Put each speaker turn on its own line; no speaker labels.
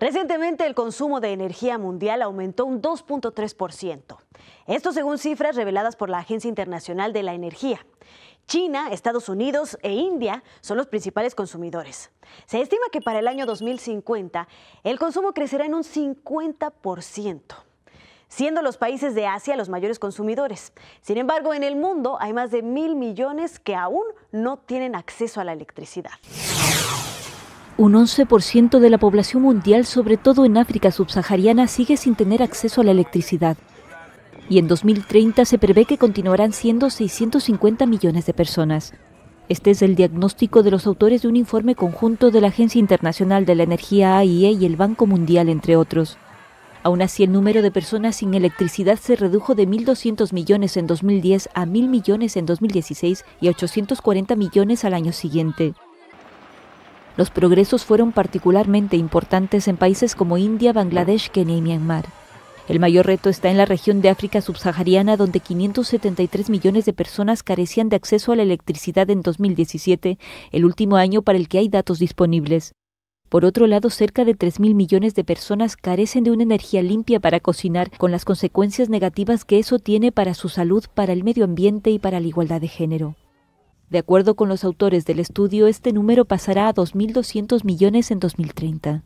Recientemente el consumo de energía mundial aumentó un 2.3%. Esto según cifras reveladas por la Agencia Internacional de la Energía. China, Estados Unidos e India son los principales consumidores. Se estima que para el año 2050 el consumo crecerá en un 50% siendo los países de Asia los mayores consumidores. Sin embargo, en el mundo hay más de mil millones que aún no tienen acceso a la electricidad.
Un 11% de la población mundial, sobre todo en África subsahariana, sigue sin tener acceso a la electricidad. Y en 2030 se prevé que continuarán siendo 650 millones de personas. Este es el diagnóstico de los autores de un informe conjunto de la Agencia Internacional de la Energía AIE y el Banco Mundial, entre otros. Aún así, el número de personas sin electricidad se redujo de 1.200 millones en 2010 a 1.000 millones en 2016 y a 840 millones al año siguiente. Los progresos fueron particularmente importantes en países como India, Bangladesh, Kenia y Myanmar. El mayor reto está en la región de África subsahariana, donde 573 millones de personas carecían de acceso a la electricidad en 2017, el último año para el que hay datos disponibles. Por otro lado, cerca de 3.000 millones de personas carecen de una energía limpia para cocinar, con las consecuencias negativas que eso tiene para su salud, para el medio ambiente y para la igualdad de género. De acuerdo con los autores del estudio, este número pasará a 2.200 millones en 2030.